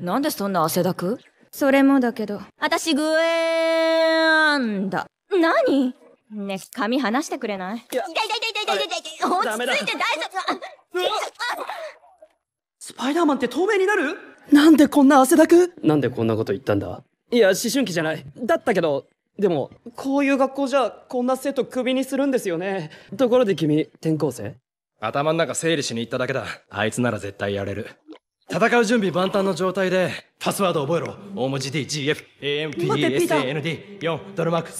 なんでそんな汗だくそれもだけど、あたしぐえーんだ。なにね髪離してくれないいや、痛い痛い痛い痛い痛い落ち着いて大丈夫、スパイダーマンって透明になるなんでこんな汗だくなんでこんなこと言ったんだいや、思春期じゃない。だったけど、でも、こういう学校じゃ、こんな生徒クビにするんですよね。ところで君、転校生頭ん中整理しに行っただけだ。あいつなら絶対やれる。戦う準備万端の状態でパスワード覚えろ大文字 DGFAMPSAND4 ドルマーク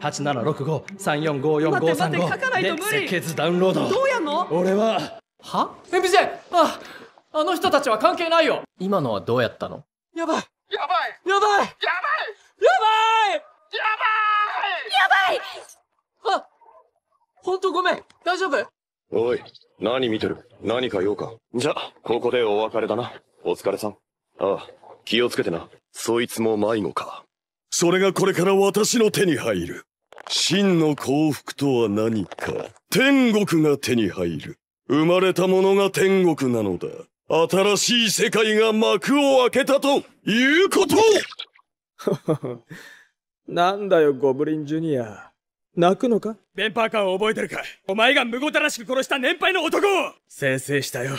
35876534545355で設計図ダウンロードどうやの俺はは ?MJ ああの人たちは関係ないよ今のはどうやったのやばいやばいやばいやばいやばいやばいやばいあ本当ごめん大丈夫おい、何見てる何か用かじゃ、ここでお別れだな。お疲れさん。ああ、気をつけてな。そいつも迷子か。それがこれから私の手に入る。真の幸福とは何か。天国が手に入る。生まれたものが天国なのだ。新しい世界が幕を開けたということ なんだよ、ゴブリンジュニア。泣くのかベンパーカーを覚えてるかお前が無ごたらしく殺した年配の男を先制したよ。